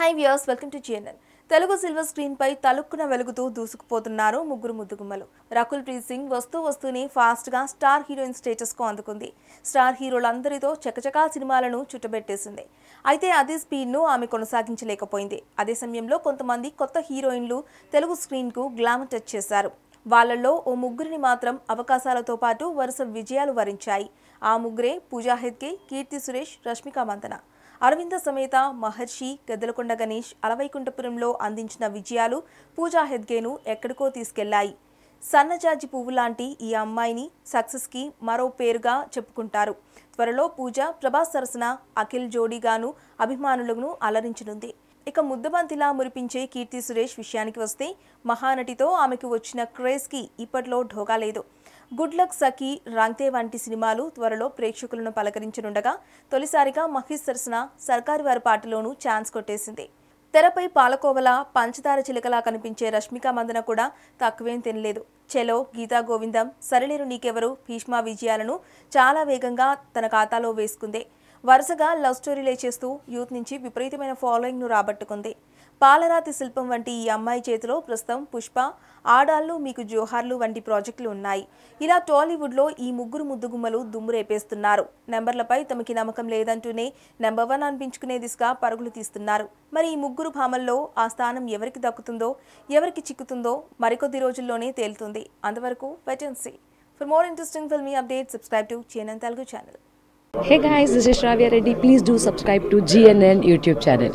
High views welcome to GNN Telugu silver screen పై తలుక్కున వెలుగుతూ దూసుకుపోతున్నారు ముగ్గురు ముద్దుగుమ్మలు రకుల్ ప్రీత్ సింగ్ వస్తూ వస్తూనే ఫాస్ట్గా స్టార్ హీరోయిన్ స్టేటస్కు అందుకుంది స్టార్ హీరోలందరితో చకచకా సినిమాలను చుట్టబెట్టేసింది అయితే అదే స్పీడ్ను ఆమె కొనసాగించలేకపోయింది అదే సమయంలో కొంతమంది కొత్త హీరోయిన్లు తెలుగు స్క్రీన్కు గ్లామర్ టచ్ చేశారు వాళ్లలో ఓ ముగ్గురిని మాత్రం అవకాశాలతో పాటు వరుస విజయాలు వరించాయి ఆ ముగ్గురే పూజా హెద్గే కీర్తి సురేష్ రష్మిక మంతన అరవింద సమేత మహర్షి గద్దలకొండ గణేష్ అలవైకుంఠపురంలో అందించిన విజయాలు పూజా హెద్గేను ఎక్కడికో తీసుకెళ్లాయి సన్నజాజి పువ్వు లాంటి ఈ అమ్మాయిని సక్సెస్కి మరో పేరుగా చెప్పుకుంటారు త్వరలో పూజ ప్రభాస్ సరసన అఖిల్ జోడీగాను అభిమానులను అలరించనుంది ఇక ముద్దబంతిలా మురిపించే కీర్తి సురేష్ విషయానికి వస్తే మహానటితో ఆమెకు వచ్చిన క్రేజ్కి ఇప్పట్లో ఢోగా లేదు గుడ్ లక్ సఖీ రాంగ్తే వంటి సినిమాలు త్వరలో ప్రేక్షకులను పలకరించనుండగా తొలిసారిగా మహిష్ సరసన సర్కారు వారి పాటలోనూ ఛాన్స్ కొట్టేసింది తెరపై పాలకోవల పంచదార చిలకలా కనిపించే రష్మిక మందన కూడా తక్కువేం తినలేదు చెలో గీతా గోవిందం సరిలేరు నీకెవరు భీష్మా విజయాలను చాలా వేగంగా తన ఖాతాలో వేసుకుంది వరుసగా లవ్ స్టోరీలే చేస్తూ యూత్ నుంచి విపరీతమైన ఫాలోయింగ్ను రాబట్టుకుంది పాలరాతి శిల్పం వంటి ఈ అమ్మాయి చేతిలో ప్రస్తుతం పుష్ప ఆడాళ్ళు మీకు జోహార్లు వంటి ప్రాజెక్టులు ఉన్నాయి ఇలా టాలీవుడ్లో ఈ ముగ్గురు ముద్దుగుమ్మలు దుమ్మురేపేస్తున్నారు నెంబర్లపై తమకి నమ్మకం లేదంటూనే నెంబర్ వన్ అనిపించుకునే దిశగా పరుగులు తీస్తున్నారు మరి ఈ ముగ్గురు భామల్లో ఆ స్థానం ఎవరికి దక్కుతుందో ఎవరికి చిక్కుతుందో మరికొద్ది రోజుల్లోనే తేలుతుంది అంతవరకు వెటెన్సీ for more interesting filmy update subscribe to చేనన్ channel Hey guys, this is Shravya Reddy. Please do subscribe to GNN YouTube channel.